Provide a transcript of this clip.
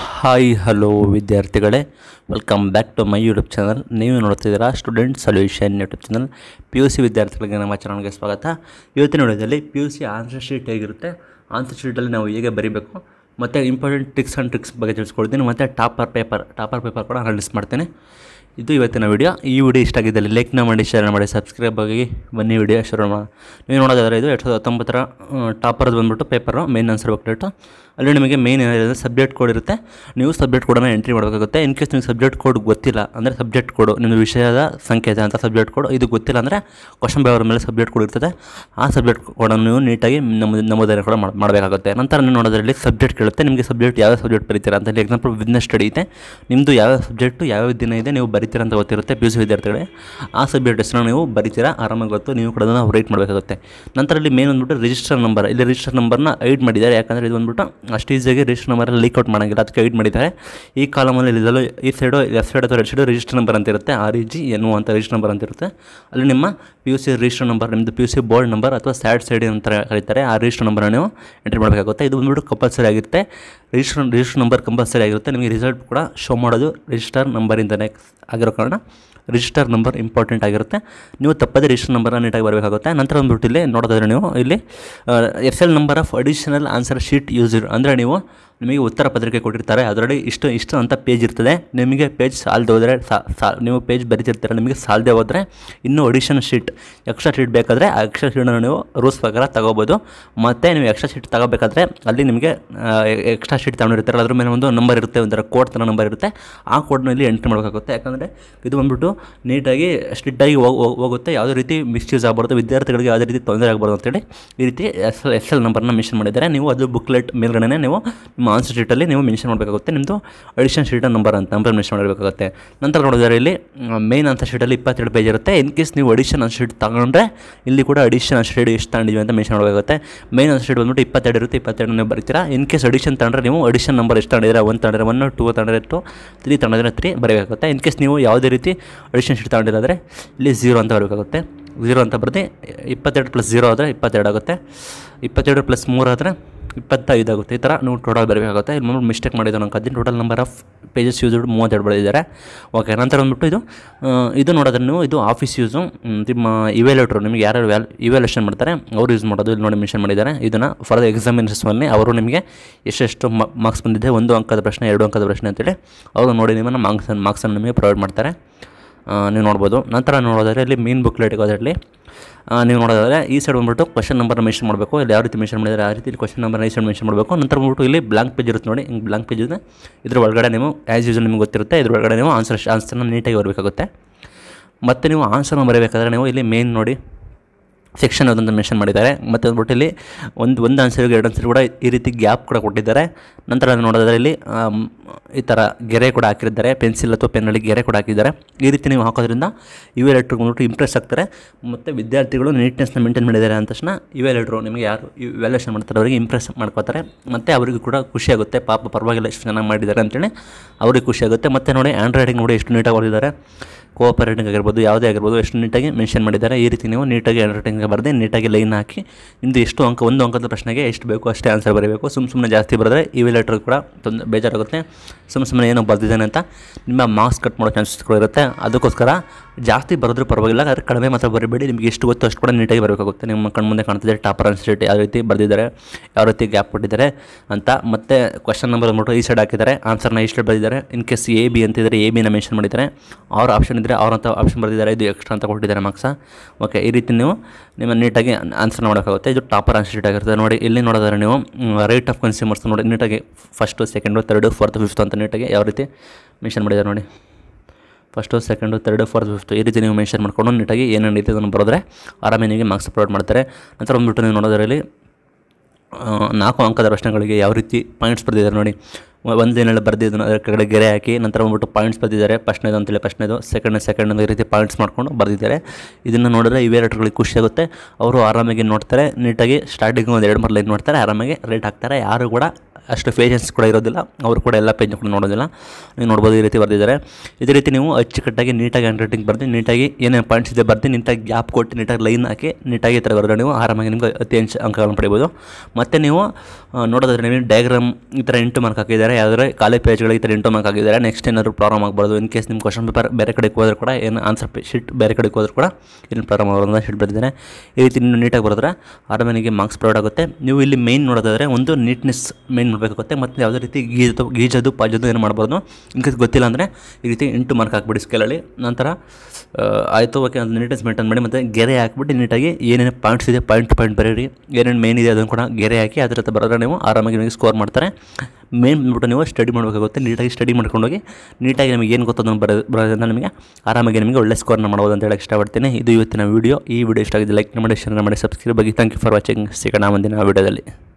hi hello ವಿದ್ಯಾರ್ಥಿಗಳೇ welcome back to my YouTube channel ನೀವು ನೋಡ್ತಿದ್ದೀರಾ student solution YouTube channel P U C ವಿದ್ಯಾರ್ಥಿಗಳಿಗೆ ನಮ್ಮ ಚಾನಲ್ಗೆ ಸ್ವಾಗತ ಇವತ್ತಿನ ವಿಡಿಯೋದಲ್ಲಿ P U C answer sheet ಹೇಗಿರುತ್ತೆ ಆನ್ಸರ್ ಶೀಟಲ್ಲಿ ನಾವು ಹೇಗೆ ಬರೀಬೇಕು ಮತ್ತು ಇಂಪಾರ್ಟೆಂಟ್ ಟ್ರಿಕ್ಸ್ ಆ್ಯಂಡ್ ಟ್ರಿಕ್ಸ್ ಬಗ್ಗೆ ತಿಳಿಸ್ಕೊಡ್ತೀನಿ ಮತ್ತು ಟಾಪರ್ ಪೇಪರ್ ಟಾಪರ್ ಪೇಪರ್ ಕೂಡ ಅನಾಲಿಸ್ ಮಾಡ್ತೀನಿ ಇದು ಇವತ್ತಿನ ವಿಡಿಯೋ ಈ ವಿಡಿಯೋ ಇಷ್ಟ ಆಗಿದ್ದಲ್ಲಿ ಲೈಕ್ನ ಮಾಡಿ ಶೇರ್ ಮಾಡಿ ಸಬ್ಸ್ಕ್ರೈಬ್ ಆಗಿ ಬನ್ನಿ ವಿಡಿಯೋ ಶೇರ್ ಮಾಡಿ ನೀವು ನೋಡೋದಾದ್ರೆ ಇದು ಎರಡು ಸಾವಿರದ ಹತ್ತೊಂಬತ್ತರ ಟಾಪರ್ದು ಬಂದ್ಬಿಟ್ಟು ಪೇಪರು ಮೇನ್ ಆನ್ಸರ್ ಬುಕ್ಲೆಟ್ ಅಲ್ಲಿ ನಿಮಗೆ ಮೇನ್ ಏನಿದೆ ಸಬ್ಜೆಕ್ಟ್ ಕೋಡ್ ಇರುತ್ತೆ ನೀವು ಸಬ್ಜೆಕ್ಟ್ ಕೋಡನ್ನ ಎಂಟ್ರಿ ಮಾಡಬೇಕಾಗುತ್ತೆ ಇನ್ ಕೇಸ್ ನಿಮಗೆ ಸಬ್ಜೆಕ್ಟ್ ಕೋಡ್ ಗೊತ್ತಿಲ್ಲ ಅಂದರೆ ಸಬ್ಜೆಕ್ಟ್ ಕೋಡು ನಿಮ್ಮ ವಿಷಯದ ಸಂಕೇತ ಅಂತ ಸಬ್ಜೆಕ್ಟ್ ಕೋಡ್ ಇದು ಗೊತ್ತಿಲ್ಲ ಅಂದರೆ ಕ್ವಶನ್ ಪೇಪರ್ ಮೇಲೆ ಸಬ್ಜೆಕ್ಟ್ ಕೋಡ್ ಇರ್ತದೆ ಆ ಸಬ್ಜೆಕ್ಟ್ ಕೋಡನ್ನು ನೀವು ನೀಟಾಗಿ ನಮ್ಮ ನಮ್ಮದೇ ಕೂಡ ಮಾಡಬೇಕಾಗುತ್ತೆ ನಂತರ ನೀವು ನೋಡೋದ್ರಲ್ಲಿ ಸಬ್ಜೆಕ್ಟ್ ಕೇಳುತ್ತೆ ನಿಮಗೆ ಸಬ್ಜೆಕ್ಟ್ ಯಾವ ಸಬ್ಜೆಕ್ಟ್ ಬರೀತೀರಾ ಅಂತ ಎಕ್ಸಾಂಪಲ್ ಬಿಸ್ನೆಸ್ ಸ್ಟಡಿ ಇದೆ ನಿಮ್ಮದು ಯಾವ ಸಬ್ಜೆಕ್ಟು ಯಾವ ದಿನ ಇದೆ ನೀವು ಬರೀ ಬರೀತೀರ ಅಂತ ಗೊತ್ತಿರುತ್ತೆ ಪಿ ಯು ಸಿ ವಿದ್ಯಾರ್ಥಿಗಳೇ ಆ ಸಬ್ಜೆಕ್ಟ್ ಹೆಸರು ನೀವು ಬರೀತೀರಾ ಆರಾಮಾಗಿ ಗೊತ್ತು ನೀವು ಕೂಡ ಅದನ್ನು ರೈಟ್ ಮಾಡಬೇಕಾಗುತ್ತೆ ನಂತರ ಇಲ್ಲಿ ಮೇನ್ ಅಂದ್ಬಿಟ್ಟು ರಿಜಿಸ್ಟರ್ ನಂಬರ್ ಇಲ್ಲಿ ರಿಜಿಸ್ಟರ್ ನಂಬರ್ನ ಐಡ್ ಮಾಡಿದ್ದಾರೆ ಯಾಕಂದರೆ ಇದು ಬಂದುಬಿಟ್ಟು ಅಷ್ಟು ಈಸಿಯಾಗಿ ರಿಜಿಸ್ಟರ್ ನಂಬರ್ ಲೀಕ್ಔಟ್ ಮಾಡೋಂಗಿಲ್ಲ ಅದಕ್ಕೆ ಐಡ್ ಮಾಡಿದ್ದಾರೆ ಈ ಕಾಲಮಲ್ಲಿ ಈ ಸೈಡು ಲೆಫ್ಟ್ ಸೈಡ್ ಅಥವಾ ರೈಟ್ ಸೈಡು ರಿಜಿಸ್ಟರ್ ನಂಬರ್ ಅಂತ ಇರುತ್ತೆ ಆರ್ ಇ ಜಿ ಎನ್ ಅಂತ ರಿಜಿಸ್ಟರ್ ನಂಬರ್ ಅಂತ ಇರುತ್ತೆ ಅಲ್ಲಿ ನಿಮ್ಮ P U C register number ನಿಮ್ಮದು P U C board number ಅಥವಾ ಸ್ಯಾಡ್ ಸೈಡ್ ಅಂತ ಕರೀತಾರೆ ಆ ರಿಜಿಸ್ಟರ್ ನಂಬರ್ನ ನೀವು ಎಂಟ್ರಿ ಮಾಡಬೇಕಾಗುತ್ತೆ ಇದು ಬಂದುಬಿಟ್ಟು ಕಂಪಲ್ಸರಿ ಆಗಿರುತ್ತೆ ರಿಜಿಸ್ಟರ್ ರಿಜಿಸ್ಟರ್ ನಂಬರ್ ಕಂಪಲ್ಸರಿ ಆಗಿರುತ್ತೆ ನಿಮಗೆ ರಿಸಲ್ಟ್ ಕೂಡ ಶೋ ಮಾಡೋದು ರಿಜಿಸ್ಟರ್ ನಂಬರಿಂದನೇ ಆಗಿರೋ ಕಾರಣ ರಿಜಿಸ್ಟರ್ ನಂಬರ್ ಇಂಪಾರ್ಟೆಂಟ್ ಆಗಿರುತ್ತೆ ನೀವು ತಪ್ಪದೇ ರಿಜಿಸ್ಟರ್ ನಂಬರ್ನ ನೀಟಾಗಿ ಬರಬೇಕಾಗುತ್ತೆ ನಂತರ ಒಂದು ಬಂದುಬಿಟ್ಟು ಇಲ್ಲಿ ನೋಡೋದಾದ್ರೆ ನೀವು ಇಲ್ಲಿ F L number of additional answer sheet user ಅಂದರೆ ನೀವು ನಿಮಗೆ ಉತ್ತರ ಪತ್ರಿಕೆ ಕೊಟ್ಟಿರ್ತಾರೆ ಅದರಲ್ಲಿ ಇಷ್ಟು ಇಷ್ಟು ಅಂತ ಪೇಜ್ ಇರ್ತದೆ ನಿಮಗೆ ಪೇಜ್ ಸಾಲದೆ ಹೋದರೆ ಸಾ ನೀವು ಪೇಜ್ ಬರಿತಿರ್ತಾರೆ ನಿಮಗೆ ಸಾಲದೆ ಹೋದರೆ ಇನ್ನೂ ಅಡಿಷನ್ ಶೀಟ್ ಎಕ್ಸ್ಟ್ರಾ ಶೀಟ್ ಬೇಕಾದರೆ ಆ ಎಕ್ಸ್ಟ್ರಾ ಶೀಟನ್ನು ನೀವು ರೂಲ್ಸ್ ಪ್ರಕಾರ ತಗೋಬೋದು ಮತ್ತು ನೀವು ಎಕ್ಸ್ಟ್ರಾ ಶೀಟ್ ತಗೋಬೇಕಾದ್ರೆ ಅಲ್ಲಿ ನಿಮಗೆ ಎಕ್ಸ್ಟ್ರಾ ಶೀಟ್ ತಗೊಂಡಿರ್ತಾರೆ ಅದ್ರ ಮೇಲೆ ಒಂದು ನಂಬರ್ ಇರುತ್ತೆ ಒಂಥರ ಕೋಡ್ ಥರ ನಂಬರ್ ಇರುತ್ತೆ ಆ ಕೋಡ್ನ ಇಲ್ಲಿ ಎಂಟ್ರಿ ಮಾಡಬೇಕಾಗುತ್ತೆ ಯಾಕಂದರೆ ಇದು ಬಂದುಬಿಟ್ಟು ನೀಟಾಗಿ ಸ್ಟ್ರಿಕ್ಟಾಗಿ ಹೋಗುತ್ತೆ ಯಾವುದೇ ರೀತಿ ಮಿಸ್ಯೂಸ್ ಆಗ್ಬಾರ್ದು ವಿದ್ಯಾರ್ಥಿಗಳಿಗೆ ಯಾವುದೇ ರೀತಿ ತೊಂದರೆ ಆಗಬಾರ್ದು ಅಂತೇಳಿ ಈ ರೀತಿ ಎಸ್ ಎಲ್ ಎಸ್ ಎಲ್ ನಂಬರ್ನ ಮೆನ್ಷನ್ ಮಾಡಿದ್ದಾರೆ ನೀವು ಅದು ಬುಕ್ಲೆಟ್ ಮೇಲ್ಗಡೆ ನೀವು ನಿಮ್ಮ ಆನ್ಸರ್ ಶೀಟಲ್ಲಿ ನೀವು ಮೆನ್ಷನ್ ಮಾಡಬೇಕಾಗುತ್ತೆ ನಿಮ್ಮದು ಅಡಿಷನ್ ಶೀಟ್ ನಂಬರ್ ಅಂತ ನಂಬರ್ ಮೆನ್ಷನ್ ಮಾಡಬೇಕಾಗುತ್ತೆ ನಂತರ ನೋಡಿದ್ರೆ ಇಲ್ಲಿ ಮೇನ್ ಆನ್ಸರ್ ಶೀಟಲ್ಲಿ ಇಪ್ಪತ್ತೆರಡು ಪೇಜ್ ಇರುತ್ತೆ ಇನ್ ಕೇಸ್ ನೀವು ಅಡಿಷನ್ ಆನ್ಸರ್ ಶೀಟ್ ತಗೊಂಡ್ರೆ ಇಲ್ಲಿ ಕೂಡ ಅಡಿಷನ್ ಆನ್ಸರ್ ಶೀಟ್ ಎಷ್ಟು ತಗೊಂಡಿದ್ವಿ ಅಂತ ಮೆನ್ಷನ್ ಮಾಡಬೇಕಾಗುತ್ತೆ ಮೇನ್ ಆನ್ಸರ್ ಶೀಟ್ ಬಂದ್ಬಿಟ್ಟು ಇಪ್ಪತ್ತೆರಡು ಇರುತ್ತೆ ಇಪ್ಪತ್ತೆರಡು ನೀವು ಬರ್ತೀರಾ ಇನ್ ಕೇಸ್ ಅಡಿಷನ್ ತಗೊಂಡ್ರೆ ನೀವು ಅಡಿಷನ್ ನಂಬರ್ ಎಷ್ಟು ತಗೊಂಡಿದ್ರೆ ಒನ್ ತಗೊಂಡ್ರೆ ಒನ್ ಟೂ ತಗೊಂಡ್ರೆ ಟು ತ್ರೀ ತಗೊಂಡ್ರೆ ತ್ರೀ ಬರಬೇಕಾಗುತ್ತೆ ಇನ್ ಕೇಸ್ ನೀವು ಯಾವುದೇ ರೀತಿ ಅಡಿಷನ್ ಶೀಟ್ ತಗೊಂಡಿರೋದ್ರೆ ಇಲ್ಲಿ ಝೀರೋ ಅಂತ ಬರಬೇಕಾಗುತ್ತೆ ಝೀರೋ ಅಂತ ಬರೆದು ಇಪ್ಪತ್ತೆರಡು ಪ್ಲಸ್ ಝೀರೋ ಆದರೆ ಇಪ್ಪತ್ತೆರಡು ಆಗುತ್ತೆ ಇಪ್ಪತ್ತೆರಡು ಪ್ಲಸ್ ಮೂರು ಆದರೆ ಇಪ್ಪತ್ತೈದು ಆಗುತ್ತೆ ಈ ಥರ ನೀವು ಟೋಟಲ್ ಬರಬೇಕಾಗುತ್ತೆ ಇಲ್ಲಿ ನೋಡಿ ಮಿಸ್ಟೇಕ್ ಮಾಡಿದ್ದು ನನ್ನ ಕದ್ದಿನ total number of pages use ಮೂವತ್ತೆರಡು ಬರೆದಿದ್ದಾರೆ ಓಕೆ ನಂತರ ಬಂದುಬಿಟ್ಟು ಇದು ಇದು ನೋಡೋದ್ರೆ ನೀವು ಇದು ಆಫೀಸ್ ಯೂಸು ನಿಮ್ಮ ಇವ್ಯಾಲ್ಯೂಟ್ರು ನಿಮಗೆ ಯಾರು ವ್ಯಾಲ್ ಇವ್ಯಾಲ್ಯೂಷನ್ ಮಾಡ್ತಾರೆ ಅವರು ಯೂಸ್ ಮಾಡೋದು ಇಲ್ಲಿ ನೋಡಿ ಮೆನ್ಷನ್ ಮಾಡಿದ್ದಾರೆ ಇದನ್ನು ಫಾರ್ ಎಕ್ಸಾಮಿನೇಷನ್ಸ್ನಲ್ಲಿ ಅವರು ನಿಮಗೆ ಎಷ್ಟೆಷ್ಟು ಮಾರ್ಕ್ಸ್ ಬಂದಿದೆ ಒಂದು ಅಂಕದ ಪ್ರಶ್ನೆ ಎರಡು ಅಂಕದ ಪ್ರಶ್ನೆ ಅಂತೇಳಿ ಅವರು ನೋಡಿ ನಿಮ್ಮನ್ನು ಮಾರ್ಕ್ಸ್ ಮಾರ್ಕ್ಸನ್ನು ನಿಮಗೆ ಪ್ರೊವೈಡ್ ಮಾಡ್ತಾರೆ ನೀವು ನೋಡ್ಬೋದು ನಂತರ ನೋಡೋದಾದರೆ ಇಲ್ಲಿ ಮೀನ್ ಬುಕ್ಲೆಟ್ಗೆ ಹೋದಲ್ಲಿ ನೀವು ನೋಡೋದಾದರೆ ಈ ಸೈಡ್ ಬಂದುಬಿಟ್ಟು ಕ್ವಶನ್ ನಂಬರ್ ಮೆನ್ಷನ್ ಮಾಡಬೇಕು ಇಲ್ಲಿ ಯಾವ ರೀತಿ ಮೆನ್ಷನ್ ಮಾಡಿದರೆ ಆ ರೀತಿ ಕ್ವಶನ್ ನಂಬರ್ ಈ ಸೈಡ್ ಮೆನ್ಷನ್ ಮಾಡಬೇಕು ನಂತರ ಬಂದ್ಬಿಟ್ಟು ಇಲ್ಲಿ ಬ್ಲಾಂಕ್ ಪೇಜ್ ಇರುತ್ತೆ ನೋಡಿ ಹಿಂಗೆ ಬ್ಲಾಂಕ್ ಪೇಜ್ ಇದೆ ಇದ್ರ ಒಳಗಡೆ ನೀವು ಆ್ಯಸ್ ಯೂಸ್ ನಿಮ್ಗೆ ಗೊತ್ತಿರುತ್ತೆ ಇದ್ರ ಒಳಗಡೆ ನೀವು ಆನ್ಸರ್ ಆನ್ಸರ್ನ ನೀಟಾಗಿ ಬರಬೇಕಾಗುತ್ತೆ ಮತ್ತು ನೀವು ಆನ್ಸರ್ನ ಬರಬೇಕಾದ್ರೆ ನೀವು ಇಲ್ಲಿ ಮೇನ್ ನೋಡಿ ಸೆಕ್ಷನ್ ಅದನ್ನು ಮೆನ್ಷನ್ ಮಾಡಿದ್ದಾರೆ ಮತ್ತು ಇಲ್ಲಿ ಒಂದು ಒಂದು ಆನ್ಸರ್ಗೆ ಎರಡು ಆನ್ಸರ್ ಕೂಡ ಈ ರೀತಿ ಗ್ಯಾಪ್ ಕೂಡ ಕೊಟ್ಟಿದ್ದಾರೆ ನಂತರ ನೋಡೋದ್ರೆ ಇಲ್ಲಿ ಈ ಥರ ಗೆರೆ ಕೂಡ ಹಾಕಿದ್ದಾರೆ ಪೆನ್ಸಿಲ್ ಅಥವಾ ಪೆನ್ನಲ್ಲಿ ಗೆರೆ ಕೂಡ ಹಾಕಿದ್ದಾರೆ ಈ ರೀತಿ ನೀವು ಹಾಕೋದ್ರಿಂದ ಇವೆ ಲೆಟ್ರ್ ಬಂದ್ಬಿಟ್ಟು ಇಂಪ್ರೆಸ್ ಆಗ್ತಾರೆ ಮತ್ತು ವಿದ್ಯಾರ್ಥಿಗಳು ನೀಟ್ನೆಸ್ನ ಮೇಂಟೈನ್ ಮಾಡಿದ್ದಾರೆ ಅಂದ ತಕ್ಷಣ ಇವೆ ಲೆಟ್ರು ನಿಮಗೆ ಯಾರು ವ್ಯಾಲ್ಯೂಷನ್ ಮಾಡ್ತಾರೆ ಅವರಿಗೆ ಇಂಪ್ರೆಸ್ ಮಾಡ್ಕೋತಾರೆ ಮತ್ತು ಅವರಿಗೂ ಕೂಡ ಖುಷಿಯಾಗುತ್ತೆ ಪಾಪ ಪರವಾಗಿಲ್ಲ ಎಷ್ಟು ಚೆನ್ನಾಗಿ ಮಾಡಿದ್ದಾರೆ ಅಂತೇಳಿ ಅವ್ರಿಗೆ ಖುಷಿಯಾಗುತ್ತೆ ಮತ್ತು ನೋಡಿ ಆ್ಯಂಡ್ರಾಯ್ಡಿಂಗ್ ನೋಡಿ ಎಷ್ಟು ನೀಟಾಗಿ ಓದಿದ್ದಾರೆ ಕೋಆಪರೇಟಿಂಗ್ ಆಗಿರ್ಬೋದು ಯಾವುದೇ ಆಗಿರ್ಬೋದು ಎಷ್ಟು ನೀಟಾಗಿ ಮೆನ್ಷನ್ ಮಾಡಿದ್ದಾರೆ ಈ ರೀತಿ ನೀವು ನೀಟಾಗಿ ರೈಟಿಂಗ್ ಬರದೆ ನೀಟಾಗಿ ಲೈನ್ ಹಾಕಿ ನಿಮ್ದು ಎಷ್ಟು ಅಂಕ ಒಂದು ಅಂಕದ ಪ್ರಶ್ನೆಗೆ ಎಷ್ಟು ಬೇಕು ಅಷ್ಟೇ ಆನ್ಸರ್ ಬರೀಬೇಕು ಸುಮ್ಮ ಸುಮ್ಮನೆ ಜಾಸ್ತಿ ಬರೆದ್ರೆ ಇವೆಲ್ಲ ಕೂಡ ತೊಂದರೆ ಬೇಜಾರಾಗುತ್ತೆ ಸುಮ್ಮನೆ ಸುಮ್ಮನೆ ಏನೋ ಬರೆದಿದ್ದಾನೆ ಅಂತ ನಿಮ್ಮ ಮಾರ್ಕ್ಸ್ ಕಟ್ ಮಾಡೋ ಇರುತ್ತೆ ಅದಕ್ಕೋಸ್ಕರ ಜಾಸ್ತಿ ಬರೆದ್ರೂ ಪರವಾಗಿಲ್ಲ ಆದರೆ ಕಡಿಮೆ ಮಾತ್ರ ಬರಬೇಡಿ ನಿಮಗೆ ಎಷ್ಟು ಗೊತ್ತೋ ಅಷ್ಟು ಕೂಡ ನೀಟಾಗಿ ಬರಬೇಕಾಗುತ್ತೆ ನಿಮ್ಮ ಕಣ್ಮುಂದೆ ಕಾಣ್ತಿದೆ ಟಾಪರ್ ಅನ್ಸಿಟಿ ಯಾವ ರೀತಿ ಬರೆದಿದ್ದಾರೆ ಯಾವ ರೀತಿ ಗ್ಯಾಪ್ ಕೊಟ್ಟಿದ್ದಾರೆ ಅಂತ ಮತ್ತೆ ಕ್ವಶನ್ ನಂಬರ್ ಬಂದ್ಬಿಟ್ಟು ಈ ಸೈಡ್ ಹಾಕಿದ್ದಾರೆ ಆನ್ಸರ್ನ ಈ ಸೈಡ್ ಬರೆದಿದ್ದಾರೆ ಇನ್ ಕೇಸ್ ಎ ಬಿ ಅಂತಿದ್ದಾರೆ ಎ ನ ಮೆನ್ಷನ್ ಮಾಡಿದ್ದಾರೆ ಅವ್ರ ಆಪ್ಷನ್ ಇದ್ದರೆ ಅವ್ರಂತ ಆಪ್ಷನ್ ಬರೆದಿದ್ದಾರೆ ಇದು ಎಕ್ಸ್ಟ್ರಾ ಅಂತ ಕೊಟ್ಟಿದ್ದಾರೆ ಮಾರ್ಕ್ಸ ಓಕೆ ಈ ರೀತಿ ನೀವು ನಿಮ್ಮ ನೀಟಾಗಿ ಆನ್ಸರ್ ನೋಡೋಕ್ಕಾಗುತ್ತೆ ಇದು ಟಾಪರ್ ಆನ್ಸರ್ ಆಗಿರುತ್ತೆ ನೋಡಿ ಇಲ್ಲಿ ನೋಡಿದ್ರೆ ನೀವು ರೈಟ್ ಆಫ್ ಕನ್ಸ್ಯೂಮರ್ಸ್ ನೋಡಿ ನೀಟಾಗಿ first second third fourth fifth ಅಂತ ನೀಟಾಗಿ ಯಾವ ರೀತಿ ಮೆನ್ಷನ್ ಮಾಡಿದ್ದಾರೆ ನೋಡಿ first second third fourth fifth ಈ ರೀತಿ ನೀವು ಮೆನ್ಷನ್ ಮಾಡಿಕೊಂಡು ನೀಟಾಗಿ ರೀತಿ ಅದನ್ನು ಬರೋದ್ರೆ ಆರಾಮೇ ನಿಮಗೆ ಮಾರ್ಕ್ಸ್ ಪ್ರೊವೈಡ್ ಮಾಡ್ತಾರೆ ನಂತರ ಬಂದುಬಿಟ್ಟು ನೀವು ನೋಡೋದರಲ್ಲಿ ನಾಲ್ಕು ಅಂಕದ ಪ್ರಶ್ನೆಗಳಿಗೆ ಯಾವ ರೀತಿ ಪಾಯಿಂಟ್ಸ್ ಬರೆದಿದ್ದಾರೆ ನೋಡಿ ಒಂದು ದಿನ ಬರೆದಿದ್ದು ಅದರ ಕಡೆ ಗೆರೆ ಹಾಕಿ ನಂತರ ಬಿಟ್ಟು ಪಾಯಿಂಟ್ಸ್ ಬರೆದಿದ್ದಾರೆ ಫಸ್ಟ್ನೇದು ಅಂತೇಳಿ ಫಸ್ಟ್ನೇದು ಸೆಕೆಂಡ್ ಸೆಕೆಂಡ್ ಈ ರೀತಿ ಪಾಯಿಂಟ್ಸ್ ಮಾಡ್ಕೊಂಡು ಬರೆದಿದ್ದಾರೆ ಇದನ್ನು ನೋಡಿದ್ರೆ ಇವೆರಡುಗಳಿಗೆ ಖುಷಿ ಆಗುತ್ತೆ ಅವರು ಆರಾಮಾಗಿ ನೋಡ್ತಾರೆ ನೀಟಾಗಿ ಸ್ಟಾರ್ಟಿಂಗ್ ಒಂದು ಎರಡು ಮೂರು ಲೈನ್ ನೋಡ್ತಾರೆ ಆರಾಮಾಗಿ ರೇಟ್ ಹಾಕ್ತಾರೆ ಯಾರು ಕೂಡ ಅಷ್ಟು ಪೇಷನ್ಸ್ ಕೂಡ ಇರೋದಿಲ್ಲ ಅವರು ಕೂಡ ಎಲ್ಲ ಪೇಜ್ ಕೂಡ ನೋಡೋದಿಲ್ಲ ನೀವು ನೋಡ್ಬೋದು ಈ ರೀತಿ ಬರೆದಿದ್ದಾರೆ ಇದೇ ರೀತಿ ನೀವು ಅಚ್ಚುಕಟ್ಟಾಗಿ ನೀಟಾಗಿ ಹ್ಯಾಂಡ್ ರೈಟಿಂಗ್ ಬರ್ದು ನೀಟಾಗಿ ಏನೇನು ಪಾಯಿಂಟ್ಸ್ ಇದೆ ಬರ್ತೀನಿ ನೀಟಾಗಿ ಗ್ಯಾಪ್ ಕೊಟ್ಟು ನೀಟಾಗಿ ಲೈನ್ ಹಾಕಿ ನೀಟಾಗಿ ಈ ಥರ ಬರೆದ್ರೆ ನೀವು ಆರಾಮಾಗಿ ನಿಮಗೆ ಅತಿ ಹೆಚ್ಚು ಅಂಕಗಳನ್ನು ಪಡಿಬೋದು ಮತ್ತು ನೀವು ನೋಡೋದಾದ್ರೆ ನೀವು ಡಯಾಗ್ರಾಮ್ ಈ ಥರ ಎಂಟು ಮಾರ್ಕ್ ಹಾಕಿದ್ದಾರೆ ಯಾವುದಾದ್ರೆ ಖಾಲಿ ಪೇಜ್ಗಳಿಗೆ ಈ ಥರ ಎಂಟು ಮಾರ್ಕ್ ಹಾಕಿದ್ದಾರೆ ನೆಕ್ಸ್ಟ್ ಏನಾದರೂ ಪ್ರಾಬ್ಲಮ್ ಆಗ್ಬಾರ್ದು ಇನ್ ಕೇಸ್ ನಿಮ್ಮ ಕ್ವಶನ್ ಪೇಪರ್ ಬೇರೆ ಕಡೆಗೆ ಹೋದ್ರೆ ಕೂಡ ಏನು ಆನ್ಸರ್ ಶೀಟ್ ಬೇರೆ ಕಡೆಗೆ ಹೋದ್ರೆ ಕೂಡ ಏನು ಪ್ರಾಬ್ಲಮ್ ಆಗೋದನ್ನ ಶೀಟ್ ಬರ್ತಿದ್ದೇನೆ ಈ ರೀತಿ ನೀವು ನೀಟಾಗಿ ಬರೋದ್ರೆ ಆರಾಮಾಗಿ ಮಾರ್ಕ್ಸ್ ಪ್ರೊವೈಡ್ ಆಗುತ್ತೆ ನೀವು ಇಲ್ಲಿ ಮೇನ್ ನೋಡೋದಾದರೆ ಒಂದು ನೀಟ್ನೆಸ್ ಮೇನ್ ಬೇಕಾಗುತ್ತೆ ಮತ್ತು ಯಾವುದೇ ರೀತಿ ಗೀಜದು ಗೀಜದು ಅದು ಏನು ಮಾಡ್ಬೋದು ಇನ್ಕೇಸ್ ಗೊತ್ತಿಲ್ಲ ಅಂದರೆ ಈ ರೀತಿ ಎಂಟು ಮಾರ್ಕ್ ಹಾಕ್ಬಿಡಿ ಸ್ಕೇಲಲ್ಲಿ ನಂತರ ಆಯಿತು ಓಕೆ ಅದು ನೀಟ್ನೆಸ್ ಮೇಂಟೈನ್ ಮಾಡಿ ಮತ್ತು ಗೆರೆ ಹಾಕ್ಬಿಟ್ಟು ನೀಟಾಗಿ ಏನೇನು ಪಾಯಿಂಟ್ಸ್ ಇದೆ ಪಾಯಿಂಟ್ ಪಾಯಿಂಟ್ ಬರೀರಿ ಏನೇನು ಮೇನ್ ಇದೆ ಅದನ್ನು ಕೂಡ ಗೆರೆ ಹಾಕಿ ಅದರ ಹತ್ರ ಬರೋದ್ರೆ ನೀವು ಆರಾಮಾಗಿ ನಿಮಗೆ ಸ್ಕೋರ್ ಮಾಡ್ತಾರೆ ಮೇನ್ ಬಂದ್ಬಿಟ್ಟು ನೀವು ಸ್ಟಡಿ ಮಾಡಬೇಕಾಗುತ್ತೆ ನೀಟಾಗಿ ಸ್ಟಡಿ ಮಾಡ್ಕೊಂಡು ಹೋಗಿ ನೀಟಾಗಿ ನಿಮಗೆ ಏನು ಗೊತ್ತೋದನ್ನು ಬರೋ ಬರೋದ್ರಿಂದ ನಿಮಗೆ ಆರಾಮಾಗಿ ನಿಮಗೆ ಒಳ್ಳೆ ಸ್ಕೋರ್ನ ಮಾಡ್ಬೋದು ಅಂತ ಹೇಳಕ್ಕೆ ಇಷ್ಟಪಡ್ತೀನಿ ಇದು ಇವತ್ತಿನ ವೀಡಿಯೋ ಈ ವಿಡಿಯೋ ಇಷ್ಟ ಆಗಿದೆ ಲೈಕ್ ಮಾಡಿ ಶೇರ್ ಮಾಡಿ ಸಬ್ಸ್ಕ್ರೈಬ್ ಆಗಿ ಥ್ಯಾಂಕ್ ಯು ಫಾರ್ ವಾಚಿಂಗ್ ಸಿಗೋಣ ಮುಂದಿನ ವೀಡಿಯೋದಲ್ಲಿ